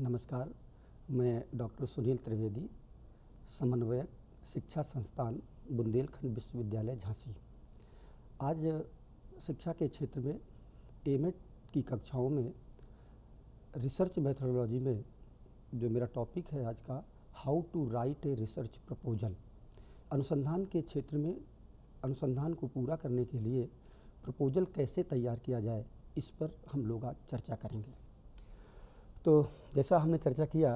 नमस्कार मैं डॉक्टर सुनील त्रिवेदी समन्वयक शिक्षा संस्थान बुंदेलखंड विश्वविद्यालय झांसी आज शिक्षा के क्षेत्र में एम e की कक्षाओं में रिसर्च मेथोडोलॉजी में जो मेरा टॉपिक है आज का how to write a research proposal अनुसंधान के क्षेत्र में अनुसंधान को पूरा करने के लिए प्रपोजल कैसे तैयार किया जाए इस पर हम लोग आज चर्चा करेंगे तो जैसा हमने चर्चा किया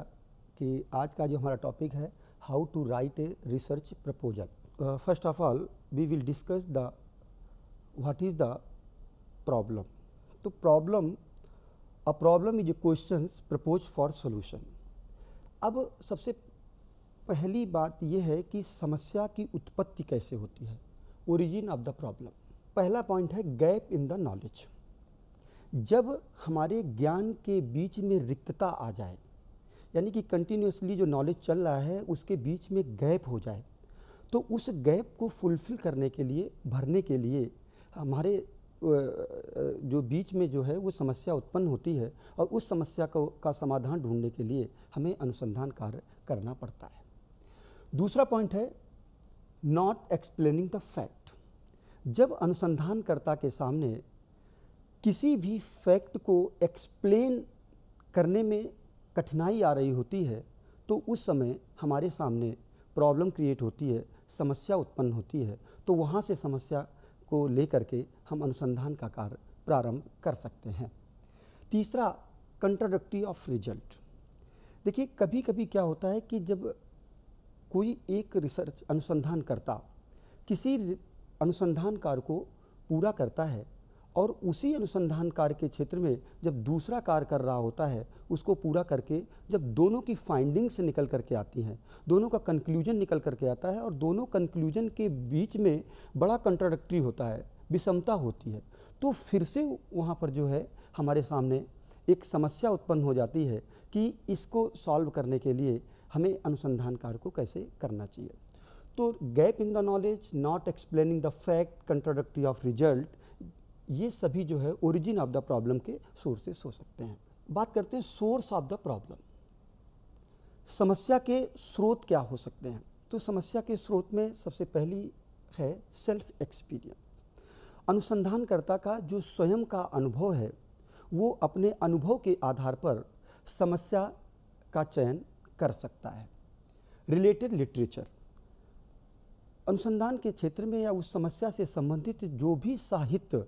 कि आज का जो हमारा टॉपिक है how to write a research proposal first of all we will discuss the what is the problem तो problem uh problem is a question propose for solution अब सबसे पहली बात यह है कि समस्या की उत्पत्ति कैसे होती है ओरिजिन ऑफ द प्रॉब्लम पहला पॉइंट है गैप इन द नॉलेज जब हमारे ज्ञान के बीच में रिक्तता आ जाए यानी कि कंटिन्यूसली जो नॉलेज चल रहा है उसके बीच में गैप हो जाए तो उस गैप को फुलफ़िल करने के लिए भरने के लिए हमारे जो बीच में जो है वो समस्या उत्पन्न होती है और उस समस्या को का समाधान ढूंढने के लिए हमें अनुसंधान कार्य करना पड़ता है दूसरा पॉइंट है नॉट एक्सप्लेनिंग द फैक्ट जब अनुसंधानकर्ता के सामने किसी भी फैक्ट को एक्सप्लेन करने में कठिनाई आ रही होती है तो उस समय हमारे सामने प्रॉब्लम क्रिएट होती है समस्या उत्पन्न होती है तो वहाँ से समस्या को लेकर के हम अनुसंधान का कार्य प्रारंभ कर सकते हैं तीसरा कंट्राडक्टी ऑफ रिजल्ट देखिए कभी कभी क्या होता है कि जब कोई एक रिसर्च अनुसंधानकर्ता किसी अनुसंधान कार्य को पूरा करता है और उसी अनुसंधान कार्य के क्षेत्र में जब दूसरा कार्य कर रहा होता है उसको पूरा करके जब दोनों की फाइंडिंग्स निकल करके आती हैं दोनों का कंक्लूजन निकल करके आता है और दोनों कंक्लूजन के बीच में बड़ा कंट्रोडक्ट्री होता है विषमता होती है तो फिर से वहाँ पर जो है हमारे सामने एक समस्या उत्पन्न हो जाती है कि इसको सॉल्व करने के लिए हमें अनुसंधान कार्य को कैसे करना चाहिए तो gap in the knowledge not explaining the fact contradictory of result ये सभी जो है ओरिजिन ऑफ द प्रॉब्लम के सोर्सेस हो सकते हैं बात करते हैं सोर्स ऑफ द प्रॉब्लम समस्या के स्रोत क्या हो सकते हैं तो समस्या के स्रोत में सबसे पहली है सेल्फ एक्सपीरियंस अनुसंधानकर्ता का जो स्वयं का अनुभव है वो अपने अनुभव के आधार पर समस्या का चयन कर सकता है रिलेटेड लिटरेचर अनुसंधान के क्षेत्र में या उस समस्या से संबंधित जो भी साहित्य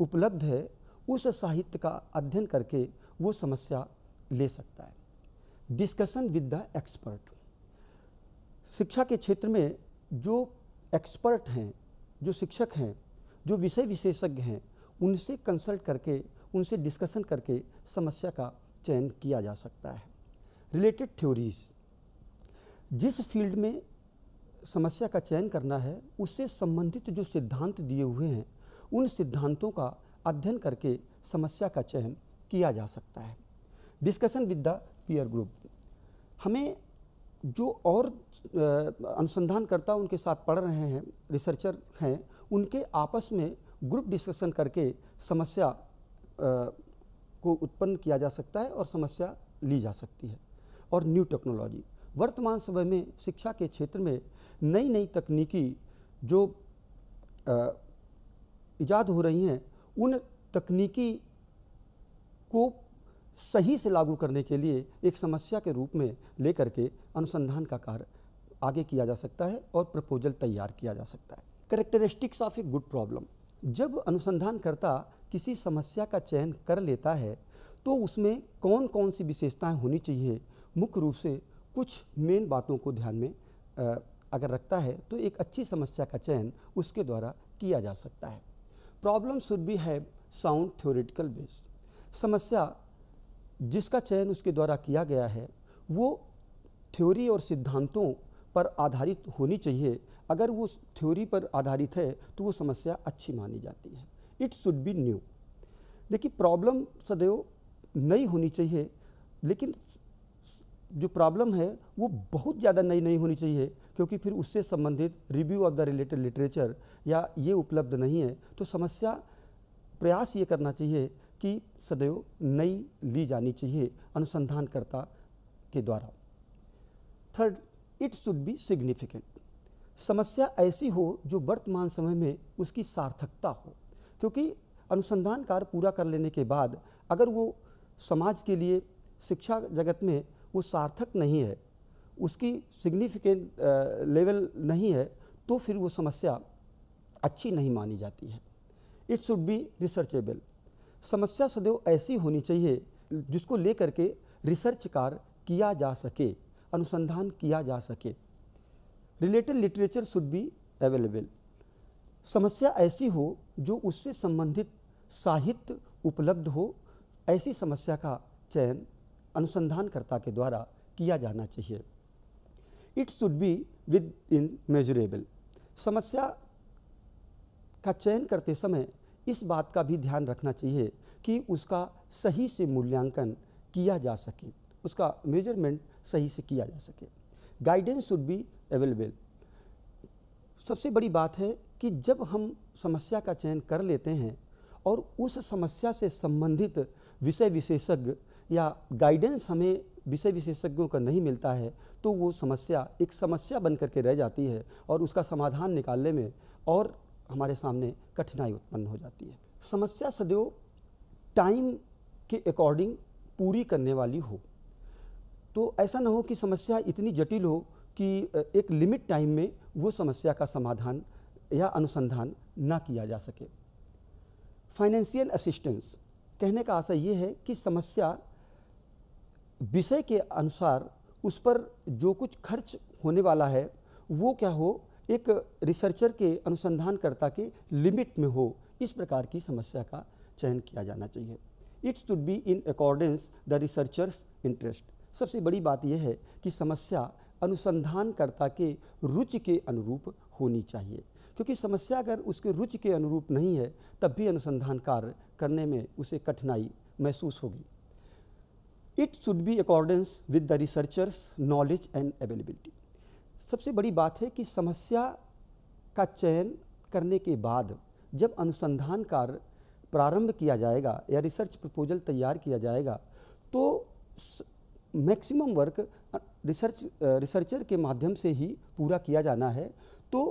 उपलब्ध है उस साहित्य का अध्ययन करके वो समस्या ले सकता है डिस्कशन विद द एक्सपर्ट शिक्षा के क्षेत्र में जो एक्सपर्ट हैं जो शिक्षक हैं जो विषय विशेषज्ञ हैं उनसे कंसल्ट करके उनसे डिस्कशन करके समस्या का चयन किया जा सकता है रिलेटेड थ्योरीज जिस फील्ड में समस्या का चयन करना है उससे संबंधित जो सिद्धांत दिए हुए हैं उन सिद्धांतों का अध्ययन करके समस्या का चयन किया जा सकता है discussion with the peer group हमें जो और अनुसंधानकर्ता उनके साथ पढ़ रहे हैं रिसर्चर हैं उनके आपस में ग्रुप डिस्कशन करके समस्या आ, को उत्पन्न किया जा सकता है और समस्या ली जा सकती है और न्यू टेक्नोलॉजी वर्तमान समय में शिक्षा के क्षेत्र में नई नई तकनीकी जो आ, ईजाद हो रही हैं उन तकनीकी को सही से लागू करने के लिए एक समस्या के रूप में लेकर के अनुसंधान का कार्य आगे किया जा सकता है और प्रपोजल तैयार किया जा सकता है characteristics of a good problem जब अनुसंधानकर्ता किसी समस्या का चयन कर लेता है तो उसमें कौन कौन सी विशेषताएं होनी चाहिए मुख्य रूप से कुछ मेन बातों को ध्यान में अगर रखता है तो एक अच्छी समस्या का चयन उसके द्वारा किया जा सकता है problem should be have sound theoretical base समस्या जिसका चयन उसके द्वारा किया गया है वो थ्योरी और सिद्धांतों पर आधारित होनी चाहिए अगर वो थ्योरी पर आधारित है तो वो समस्या अच्छी मानी जाती है इट शुड बी न्यू देखिए प्रॉब्लम सदैव नई होनी चाहिए लेकिन जो प्रॉब्लम है वो बहुत ज़्यादा नई नहीं होनी चाहिए क्योंकि फिर उससे संबंधित review of the related literature या ये उपलब्ध नहीं है तो समस्या प्रयास ये करना चाहिए कि सदैव नई ली जानी चाहिए अनुसंधानकर्ता के द्वारा third its should be significant समस्या ऐसी हो जो वर्तमान समय में उसकी सार्थकता हो क्योंकि अनुसंधान कार्य पूरा कर लेने के बाद अगर वो समाज के लिए शिक्षा जगत में वो सार्थक नहीं है उसकी सिग्निफिकेंट लेवल नहीं है तो फिर वो समस्या अच्छी नहीं मानी जाती है इट शुड बी रिसर्चेबल समस्या सदैव ऐसी होनी चाहिए जिसको लेकर के रिसर्च कार्य किया जा सके अनुसंधान किया जा सके related literature should be available समस्या ऐसी हो जो उससे संबंधित साहित्य उपलब्ध हो ऐसी समस्या का चयन अनुसंधानकर्ता के द्वारा किया जाना चाहिए it should be within measurable समस्या का चयन करते समय इस बात का भी ध्यान रखना चाहिए कि उसका सही से मूल्यांकन किया जा सके उसका मेजरमेंट सही से किया जा सके गाइडेंस शुड बी अवेलेबल सबसे बड़ी बात है कि जब हम समस्या का चयन कर लेते हैं और उस समस्या से संबंधित विषय विशेषज्ञ या गाइडेंस हमें विषय विशेषज्ञों का नहीं मिलता है तो वो समस्या एक समस्या बन करके रह जाती है और उसका समाधान निकालने में और हमारे सामने कठिनाई उत्पन्न हो जाती है समस्या सदैव टाइम के अकॉर्डिंग पूरी करने वाली हो तो ऐसा ना हो कि समस्या इतनी जटिल हो कि एक लिमिट टाइम में वो समस्या का समाधान या अनुसंधान ना किया जा सके फाइनेंशियल असिस्टेंस कहने का आशा ये है कि समस्या विषय के अनुसार उस पर जो कुछ खर्च होने वाला है वो क्या हो एक रिसर्चर के अनुसंधानकर्ता के लिमिट में हो इस प्रकार की समस्या का चयन किया जाना चाहिए its should be in accordance the researchers interest सबसे बड़ी बात यह है कि समस्या अनुसंधानकर्ता के रुचि के अनुरूप होनी चाहिए क्योंकि समस्या अगर उसके रुचि के अनुरूप नहीं है तब भी अनुसंधान कार्य करने में उसे कठिनाई महसूस होगी it should be accordance with the researchers knowledge and availability सबसे बड़ी बात है कि समस्या का चयन करने के बाद जब अनुसंधान कार्य प्रारंभ किया जाएगा या रिसर्च प्रपोजल तैयार किया जाएगा तो मैक्सिमम वर्क रिसर्च रिसर्चर के माध्यम से ही पूरा किया जाना है तो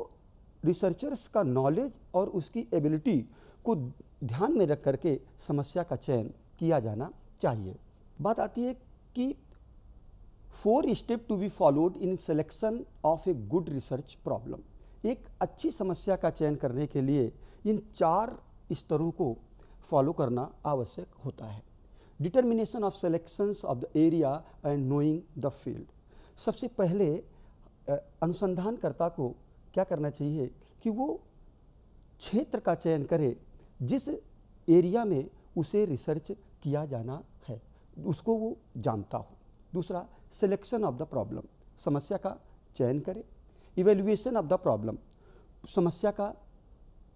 रिसर्चर्स का नॉलेज और उसकी एबिलिटी को ध्यान में रख करके समस्या का चयन किया जाना चाहिए बात आती है कि four step to be followed in selection of a good research problem एक अच्छी समस्या का चयन करने के लिए इन चार स्तरों को फॉलो करना आवश्यक होता है determination of selections of the area and knowing the field सबसे पहले अनुसंधानकर्ता को क्या करना चाहिए कि वो क्षेत्र का चयन करे जिस एरिया में उसे रिसर्च किया जाना उसको वो जानता हो दूसरा सिलेक्शन ऑफ द प्रॉब्लम समस्या का चयन करे इवेल्युएशन ऑफ द प्रॉब्लम समस्या का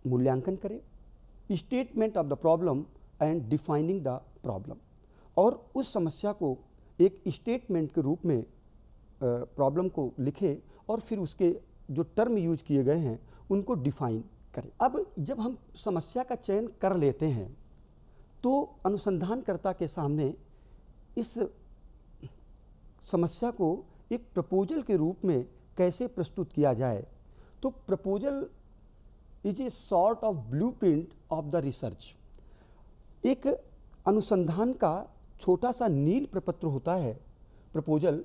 मूल्यांकन करे statement of the problem and defining the problem और उस समस्या को एक स्टेटमेंट के रूप में प्रॉब्लम को लिखे और फिर उसके जो टर्म यूज किए गए हैं उनको डिफाइन करें अब जब हम समस्या का चयन कर लेते हैं तो अनुसंधानकर्ता के सामने इस समस्या को एक प्रपोजल के रूप में कैसे प्रस्तुत किया जाए तो proposal is a sort of blue print of the research एक अनुसंधान का छोटा सा नील प्रपत्र होता है प्रपोजल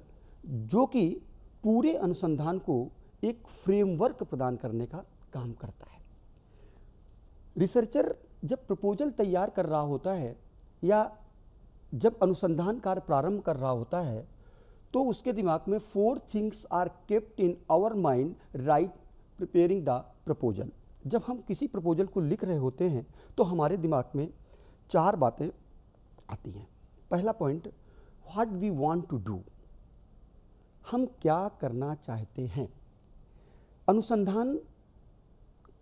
जो कि पूरे अनुसंधान को एक फ्रेमवर्क प्रदान करने का काम करता है रिसर्चर जब प्रपोजल तैयार कर रहा होता है या जब अनुसंधान कार्य प्रारंभ कर रहा होता है तो उसके दिमाग में four things are kept in our mind right preparing the proposal जब हम किसी प्रपोजल को लिख रहे होते हैं तो हमारे दिमाग में चार बातें आती हैं पहला point what we want to do हम क्या करना चाहते हैं अनुसंधान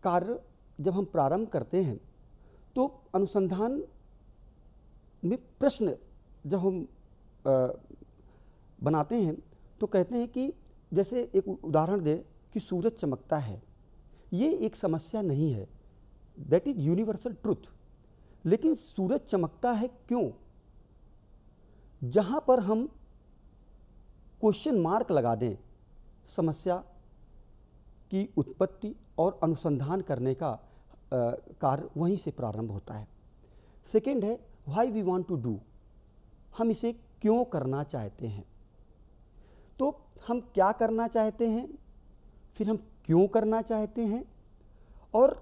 कार्य जब हम प्रारंभ करते हैं तो अनुसंधान में प्रश्न जब हम बनाते हैं तो कहते हैं कि जैसे एक उदाहरण दे कि सूरज चमकता है ये एक समस्या नहीं है दैट इज यूनिवर्सल ट्रूथ लेकिन सूरज चमकता है क्यों जहाँ पर हम क्वेश्चन मार्क लगा दें समस्या की उत्पत्ति और अनुसंधान करने का कार्य वहीं से प्रारंभ होता है सेकेंड है why we want to do हम इसे क्यों करना चाहते हैं तो हम क्या करना चाहते हैं फिर हम क्यों करना चाहते हैं और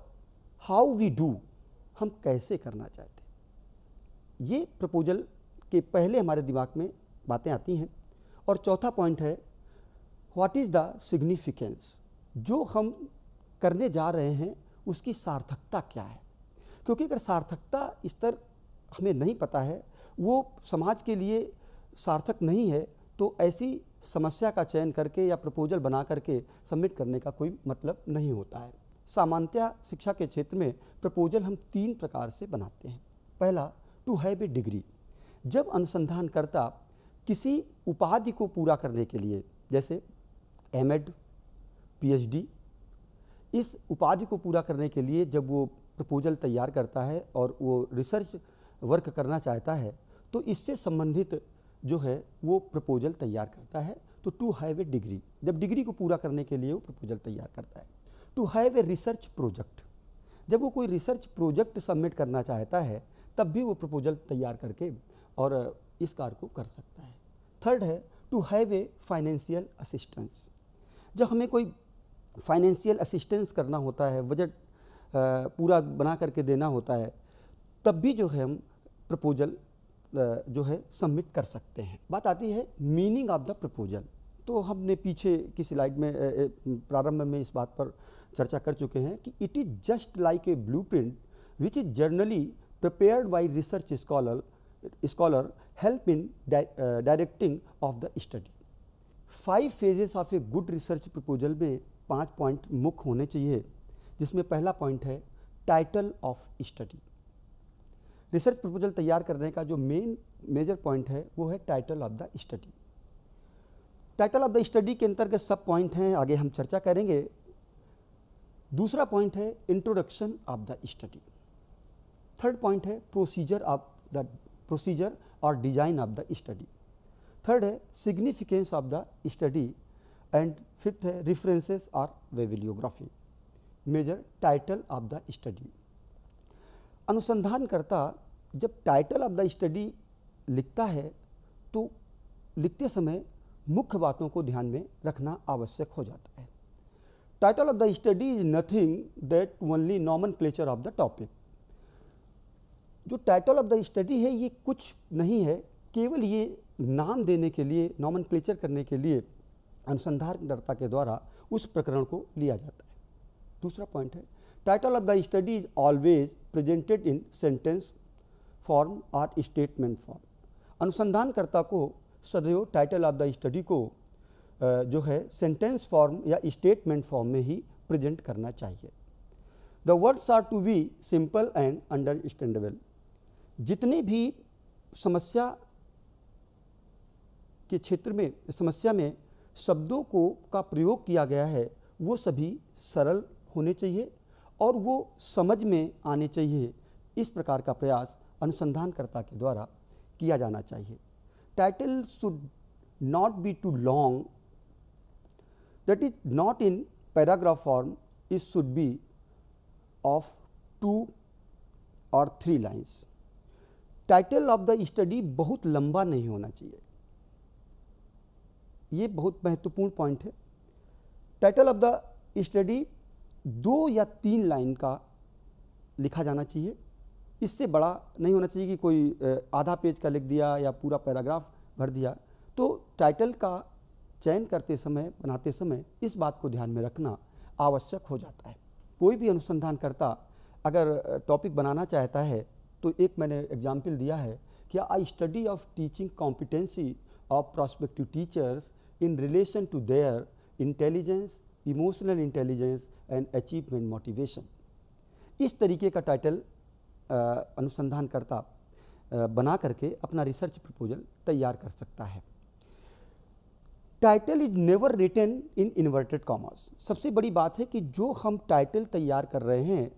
हाउ वी डू हम कैसे करना चाहते हैं ये प्रपोजल के पहले हमारे दिमाग में बातें आती हैं और चौथा पॉइंट है व्हाट इज़ द सिग्निफिकेंस जो हम करने जा रहे हैं उसकी सार्थकता क्या है क्योंकि अगर सार्थकता स्तर हमें नहीं पता है वो समाज के लिए सार्थक नहीं है तो ऐसी समस्या का चयन करके या प्रपोजल बना करके सबमिट करने का कोई मतलब नहीं होता है सामान्यतः शिक्षा के क्षेत्र में प्रपोजल हम तीन प्रकार से बनाते हैं पहला टू हैव ए डिग्री जब अनुसंधानकर्ता किसी उपाधि को पूरा करने के लिए जैसे एम एड पीएचडी इस उपाधि को पूरा करने के लिए जब वो प्रपोजल तैयार करता है और वो रिसर्च वर्क करना चाहता है तो इससे संबंधित जो है वो प्रपोजल तैयार करता है तो टू हैव ए डिग्री जब डिग्री को पूरा करने के लिए वो प्रपोजल तैयार करता है to have a research project जब वो कोई रिसर्च प्रोजेक्ट सबमिट करना चाहता है तब भी वो प्रपोजल तैयार करके और इस कार्य को कर सकता है थर्ड है to have a financial assistance जब हमें कोई फाइनेंशियल असिस्टेंस करना होता है बजट पूरा बना करके देना होता है तब भी जो है हम प्रपोजल जो है सबमिट कर सकते हैं बात आती है मीनिंग ऑफ द प्रपोजल तो हमने पीछे की स्लाइड में प्रारंभ में इस बात पर चर्चा कर चुके हैं कि it is just like a blue print which is generally prepare by research scholar scholar help in directing of the study five phases of a good research proposal में पांच पॉइंट मुख्य होने चाहिए जिसमें पहला पॉइंट है title of study research proposal तैयार करने का जो मेन मेजर पॉइंट है वो है title of the study title of the study के अंतर्गत सब पॉइंट हैं आगे हम चर्चा करेंगे दूसरा पॉइंट है introduction of the study third point है प्रोसीजर ऑफ द प्रोसीजर और design of the study third है significance of the study and fifth है रिफरेंसेस और bibliography major title of the study अनुसंधानकर्ता जब टाइटल ऑफ द स्टडी लिखता है तो लिखते समय मुख्य बातों को ध्यान में रखना आवश्यक हो जाता है title of the study is nothing that only nomenclature of the topic जो टाइटल ऑफ द स्टडी है ये कुछ नहीं है केवल ये नाम देने के लिए नॉमन क्लेचर करने के लिए अनुसंधानकर्ता के द्वारा उस प्रकरण को लिया जाता है दूसरा पॉइंट है Title of the study is always presented in sentence form or statement form. अनुसंधानकर्ता को सदैव टाइटल ऑफ द स्टडी को जो है सेंटेंस फॉर्म या स्टेटमेंट फॉर्म में ही प्रेजेंट करना चाहिए the words are to be simple and understandable जितने भी समस्या के क्षेत्र में समस्या में शब्दों को का प्रयोग किया गया है वो सभी सरल होने चाहिए और वो समझ में आने चाहिए इस प्रकार का प्रयास अनुसंधानकर्ता के द्वारा किया जाना चाहिए title should not be too long that is not in paragraph form is should be of two और three lines title of the study बहुत लंबा नहीं होना चाहिए ये बहुत महत्वपूर्ण पॉइंट है टाइटल ऑफ द स्टडी दो या तीन लाइन का लिखा जाना चाहिए इससे बड़ा नहीं होना चाहिए कि कोई आधा पेज का लिख दिया या पूरा पैराग्राफ भर दिया तो टाइटल का चयन करते समय बनाते समय इस बात को ध्यान में रखना आवश्यक हो जाता है कोई भी अनुसंधानकर्ता अगर टॉपिक बनाना चाहता है तो एक मैंने एग्जाम्पल दिया है कि I study of teaching competency of prospective teachers in relation to their intelligence emotional intelligence and achievement motivation इस तरीके का टाइटल अनुसंधानकर्ता बना करके अपना रिसर्च प्रपोजल तैयार कर सकता है title is never written in inverted commas सबसे बड़ी बात है कि जो हम टाइटल तैयार कर रहे हैं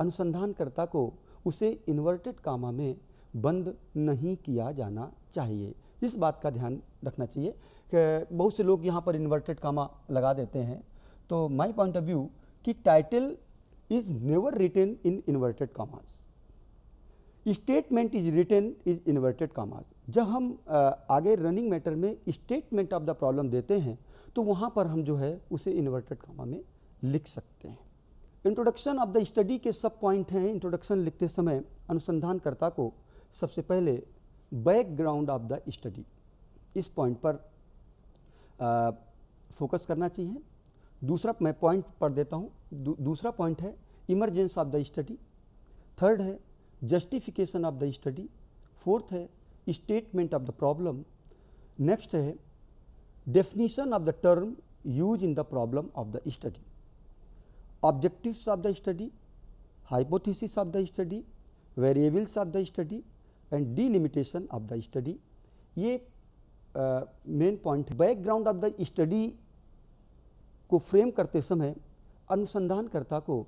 अनुसंधानकर्ता को उसे इन्वर्टेड कामा में बंद नहीं किया जाना चाहिए इस बात का ध्यान रखना चाहिए कि बहुत से लोग यहाँ पर इन्वर्टेड कामा लगा देते हैं तो माई पॉइंट ऑफ व्यू कि title is never written in inverted commas statement is written is inverted commas जब हम आगे रनिंग मैटर में स्टेटमेंट ऑफ द प्रॉब्लम देते हैं तो वहाँ पर हम जो है उसे इन्वर्टेड कामा में लिख सकते हैं इंट्रोडक्शन ऑफ द स्टडी के सब पॉइंट हैं इंट्रोडक्शन लिखते समय अनुसंधानकर्ता को सबसे पहले बैकग्राउंड ऑफ द स्टडी इस पॉइंट पर फोकस करना चाहिए दूसरा मैं पॉइंट पढ़ देता हूँ दू, दूसरा पॉइंट है emergence of the study third है justification of the study fourth है statement of the problem next है definition of the term use in the problem of the study objectives of the study hypothesis of the study variables of the study and delimitation of the study ये main point background of the study को frame करते समय अनुसंधानकर्ता को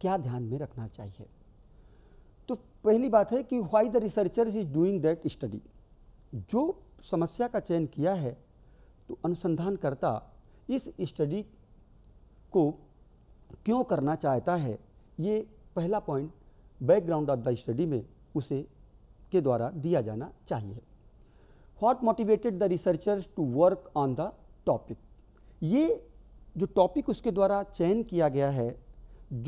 क्या ध्यान में रखना चाहिए तो पहली बात है कि why the researcher is doing that study जो समस्या का चयन किया है तो अनुसंधानकर्ता इस स्टडी को क्यों करना चाहता है ये पहला point background of the study में उसे के द्वारा दिया जाना चाहिए what motivated the researchers to work on the topic ये जो टॉपिक उसके द्वारा चयन किया गया है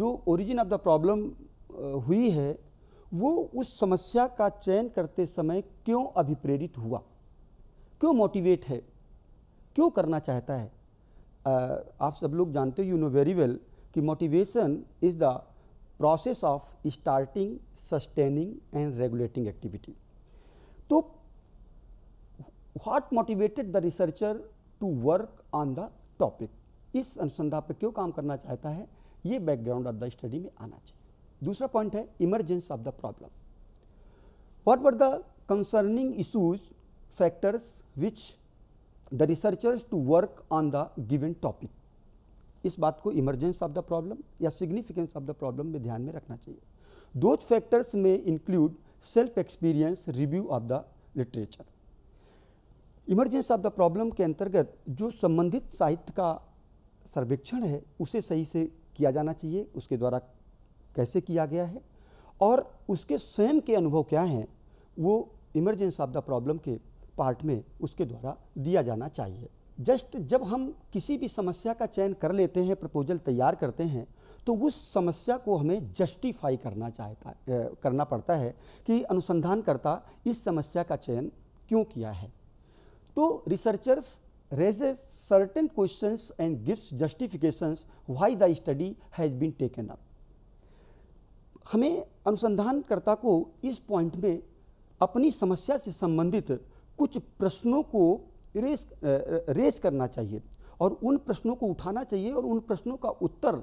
जो ओरिजिन ऑफ द प्रॉब्लम हुई है वो उस समस्या का चयन करते समय क्यों अभिप्रेरित हुआ क्यों मोटिवेट है क्यों करना चाहता है uh, आप सब लोग जानते हो यू नो वेरी वेल कि motivation is the process of starting sustaining and regulating activity तो what motivated the researcher to work on the topic इस अनुसंधान पर क्यों काम करना चाहता है ये बैकग्राउंड ऑफ द स्टडी में आना चाहिए दूसरा पॉइंट है emergence of the problem what were the concerning issues factors which the researchers to work on the given topic इस बात को इमरजेंस ऑफ द प्रॉब्लम या सिग्निफिकेंस ऑफ द प्रॉब्लम में ध्यान में रखना चाहिए दोज फैक्टर्स में include self experience review of the literature emergence of the problem के अंतर्गत जो संबंधित साहित्य का सर्वेक्षण है उसे सही से किया जाना चाहिए उसके द्वारा कैसे किया गया है और उसके स्वयं के अनुभव क्या हैं वो इमरजेंस ऑफ द प्रॉब्लम के पार्ट में उसके द्वारा दिया जाना चाहिए जस्ट जब हम किसी भी समस्या का चयन कर लेते हैं प्रपोजल तैयार करते हैं तो उस समस्या को हमें जस्टिफाई करना चाहता करना पड़ता है कि अनुसंधानकर्ता इस समस्या का चयन क्यों किया है तो researchers raises certain questions and gives justifications why the study has been taken up. हमें अनुसंधानकर्ता को इस पॉइंट में अपनी समस्या से संबंधित कुछ प्रश्नों को रेस रेस करना चाहिए और उन प्रश्नों को उठाना चाहिए और उन प्रश्नों का उत्तर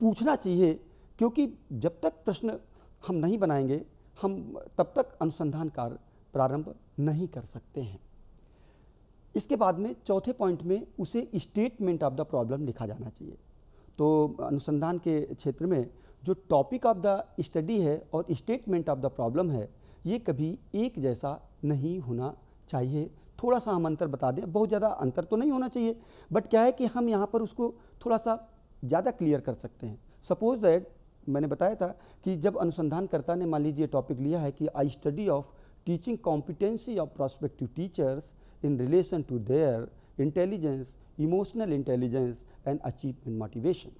पूछना चाहिए क्योंकि जब तक प्रश्न हम नहीं बनाएंगे हम तब तक अनुसंधान कार्य प्रारंभ नहीं कर सकते हैं इसके बाद में चौथे पॉइंट में उसे स्टेटमेंट ऑफ द प्रॉब्लम लिखा जाना चाहिए तो अनुसंधान के क्षेत्र में जो टॉपिक ऑफ द स्टडी है और स्टेटमेंट ऑफ द प्रॉब्लम है ये कभी एक जैसा नहीं होना चाहिए थोड़ा सा हम अंतर बता दें बहुत ज़्यादा अंतर तो नहीं होना चाहिए बट क्या है कि हम यहाँ पर उसको थोड़ा सा ज़्यादा क्लियर कर सकते हैं सपोज दैट मैंने बताया था कि जब अनुसंधानकर्ता ने मान लीजिए टॉपिक लिया है कि I study of teaching competency of prospective teachers in relation to their intelligence emotional intelligence and achievement motivation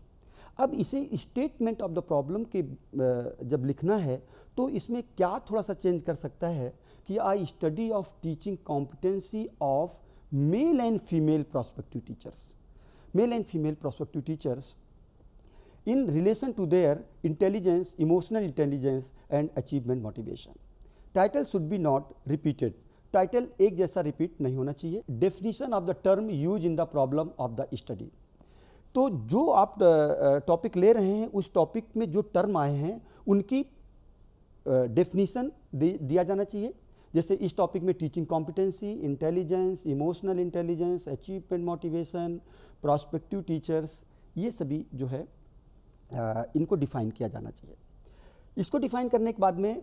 अब इसे स्टेटमेंट ऑफ द प्रॉब्लम के जब लिखना है तो इसमें क्या थोड़ा सा चेंज कर सकता है कि I study of teaching competency of male and female prospective teachers male and female prospective teachers in relation to their intelligence emotional intelligence and achievement motivation title should be not repeated title एक जैसा repeat नहीं होना चाहिए definition of the term use in the problem of the study तो जो आप topic ले रहे हैं उस टॉपिक में जो टर्म आए हैं उनकी डेफिनीसन दिया जाना चाहिए जैसे इस टॉपिक में teaching competency intelligence emotional intelligence achievement motivation prospective teachers ये सभी जो है इनको डिफाइन किया जाना चाहिए इसको डिफाइन करने के बाद में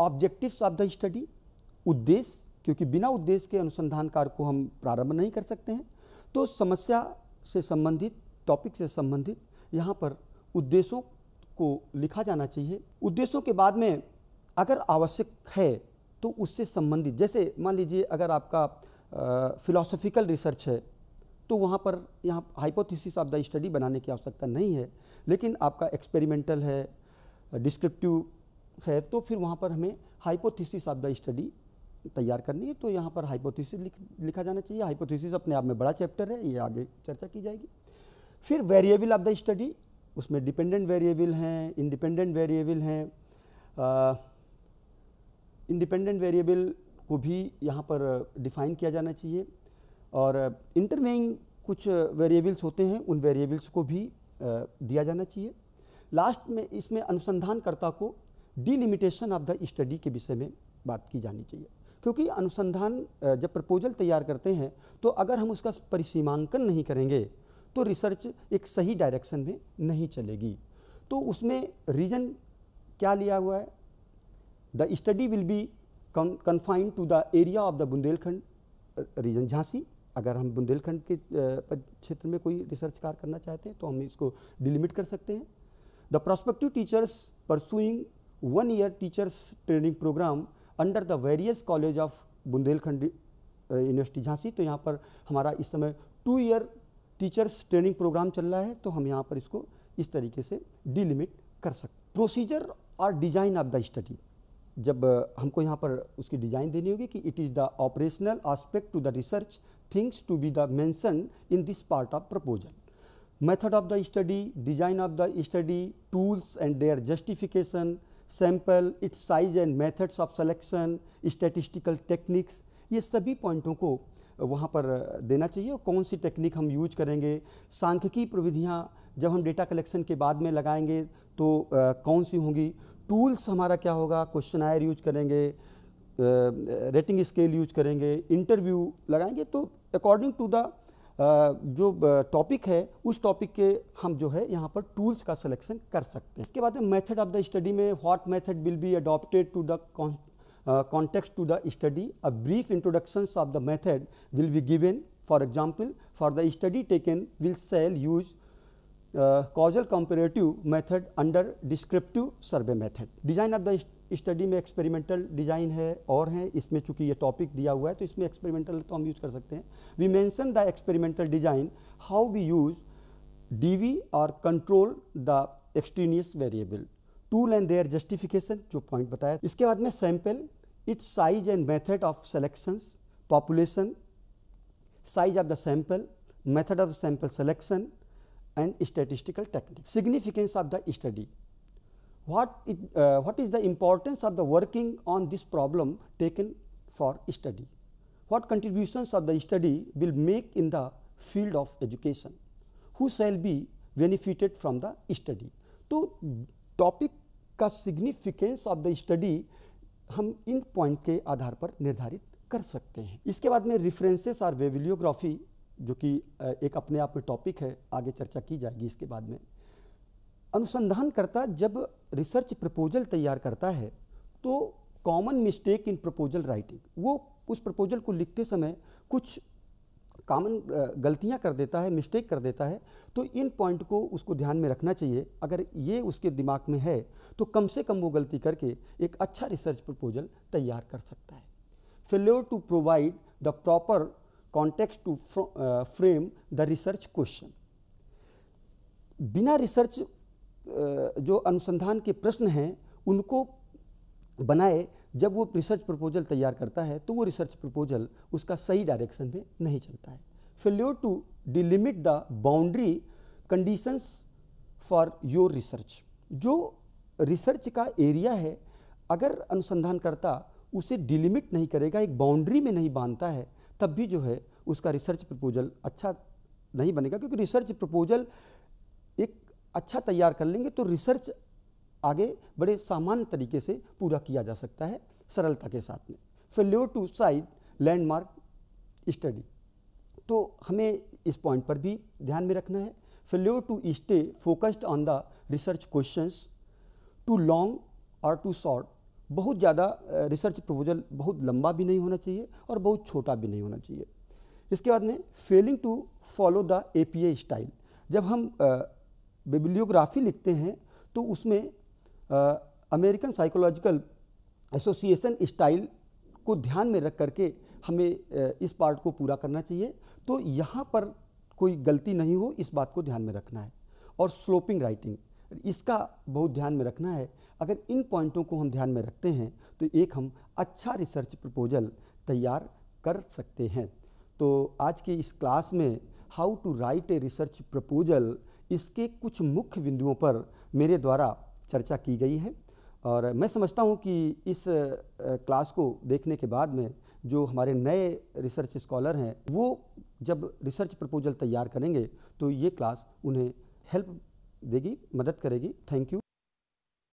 ऑब्जेक्टिव्स ऑफ द स्टडी उद्देश्य क्योंकि बिना उद्देश्य के अनुसंधान कार्य को हम प्रारंभ नहीं कर सकते हैं तो समस्या से संबंधित टॉपिक से संबंधित यहाँ पर उद्देश्यों को लिखा जाना चाहिए उद्देश्यों के बाद में अगर आवश्यक है तो उससे संबंधित जैसे मान लीजिए अगर आपका फिलोसॉफिकल रिसर्च है तो वहाँ पर यहाँ हाइपोथेसिस ऑफ द स्टडी बनाने की आवश्यकता नहीं है लेकिन आपका एक्सपेरिमेंटल है डिस्क्रिप्टिव है तो फिर वहाँ पर हमें हाइपोथेसिस ऑफ द स्टडी तैयार करनी है तो यहाँ पर हाइपोथेसिस लिख, लिखा जाना चाहिए हाइपोथेसिस अपने आप में बड़ा चैप्टर है ये आगे चर्चा की जाएगी फिर वेरिएबल ऑफ द स्टडी उसमें डिपेंडेंट वेरिएबल हैं इंडिपेंडेंट वेरिएबल हैं इंडिपेंडेंट वेरिएबल को भी यहाँ पर डिफाइन किया जाना चाहिए और इंटरवेइंग कुछ वेरिएबल्स होते हैं उन वेरिएबल्स को भी दिया जाना चाहिए लास्ट में इसमें अनुसंधानकर्ता को डिलिमिटेशन ऑफ द स्टडी के विषय में बात की जानी चाहिए क्योंकि अनुसंधान जब प्रपोजल तैयार करते हैं तो अगर हम उसका परिसीमांकन नहीं करेंगे तो रिसर्च एक सही डायरेक्शन में नहीं चलेगी तो उसमें रीजन क्या लिया हुआ है the study will be confined to the area of the Bundelkhand region Jhansi अगर हम बुंदेलखंड के क्षेत्र में कोई रिसर्च कार्य करना चाहते हैं तो हम इसको डिलिमिट कर सकते हैं the prospective teachers pursuing one year teachers training programme under the various college of Bundelkhand university Jhansi तो यहाँ पर हमारा इस समय two year teachers training programme चल रहा है तो हम यहाँ पर इसको इस तरीके से डिलिमिट कर सकते प्रोसीजर और डिजाइन ऑफ द स्टडी जब uh, हमको यहाँ पर उसकी डिजाइन देनी होगी कि it is the operational aspect to the research things to be the mention in this part of proposal method of the study design of the study tools and their justification sample its size and methods of selection statistical techniques ये सभी पॉइंटों को वहाँ पर देना चाहिए और कौन सी technique हम यूज करेंगे सांख्यिकी प्रविधियाँ जब हम डेटा कलेक्शन के बाद में लगाएंगे तो आ, कौन सी होंगी टूल्स हमारा क्या होगा क्वेश्चन आयर यूज करेंगे रेटिंग स्केल यूज करेंगे इंटरव्यू लगाएंगे तो अकॉर्डिंग टू द जो टॉपिक है उस टॉपिक के हम जो है यहाँ पर टूल्स का सिलेक्शन कर सकते हैं इसके बाद मैथड ऑफ द स्टडी में what method will be adopted to the context to the study a brief introduction of the method will be given for example for the study taken we shall use causal comparative method under descriptive survey method design of the study में experimental design है और हैं इसमें चूंकि ये topic दिया हुआ है तो इसमें एक्सपेरिमेंटल तो हम यूज़ कर सकते हैं we mention the experimental design how we use we और control the extraneous variable tool and their justification जो पॉइंट बताया इसके बाद में sample its size and method of selections population size of the sample method of the sample selection and statistical technique Significance of the study. What, it, uh, what is the importance of the working on this problem taken for study? What contributions of the study will make in the field of education? Who shall be benefited from the study? to topic ka significance of the study hum in point ke aadhar par nirdharit kar sakte hain iske baad mein references or bibliography जो कि एक अपने आप में topic है आगे चर्चा की जाएगी इसके बाद में अनुसंधानकर्ता जब रिसर्च प्रपोजल तैयार करता है तो common mistake in proposal writing वो उस प्रपोजल को लिखते समय कुछ कॉमन गलतियां कर देता है मिस्टेक कर देता है तो इन पॉइंट को उसको ध्यान में रखना चाहिए अगर ये उसके दिमाग में है तो कम से कम वो गलती करके एक अच्छा रिसर्च प्रपोजल तैयार कर सकता है failure to provide the proper context to fr uh, frame the research बिना रिसर्च uh, जो अनुसंधान के प्रश्न हैं उनको बनाए जब वो रिसर्च प्रपोजल तैयार करता है तो वो रिसर्च प्रपोजल उसका सही डायरेक्शन में नहीं चलता है failure to delimit the boundary conditions for your research जो रिसर्च का एरिया है अगर अनुसंधानकर्ता उसे डिलिमिट नहीं करेगा एक बाउंड्री में नहीं बांधता है तब भी जो है उसका रिसर्च प्रपोजल अच्छा नहीं बनेगा क्योंकि रिसर्च प्रपोजल एक अच्छा तैयार कर लेंगे तो रिसर्च आगे बड़े सामान्य तरीके से पूरा किया जा सकता है सरलता के साथ में failure to cite landmark study तो हमें इस पॉइंट पर भी ध्यान में रखना है failure to stay focused on the research questions too long और टू शॉर्ट बहुत ज़्यादा रिसर्च प्रपोजल बहुत लंबा भी नहीं होना चाहिए और बहुत छोटा भी नहीं होना चाहिए इसके बाद में failing to follow the a style जब हम बेबिलियोग्राफी लिखते हैं तो उसमें अमेरिकन साइकोलॉजिकल एसोसिएशन स्टाइल को ध्यान में रख करके हमें इस पार्ट को पूरा करना चाहिए तो यहाँ पर कोई गलती नहीं हो इस बात को ध्यान में रखना है और स्लोपिंग राइटिंग इसका बहुत ध्यान में रखना है अगर इन पॉइंटों को हम ध्यान में रखते हैं तो एक हम अच्छा रिसर्च प्रपोजल तैयार कर सकते हैं तो आज की इस क्लास में how to write a research proposal इसके कुछ मुख्य बिंदुओं पर मेरे द्वारा चर्चा की गई है और मैं समझता हूँ कि इस क्लास को देखने के बाद में जो हमारे नए रिसर्च स्कॉलर हैं वो जब रिसर्च प्रपोजल तैयार करेंगे तो ये क्लास उन्हें हेल्प देगी मदद करेगी थैंक यू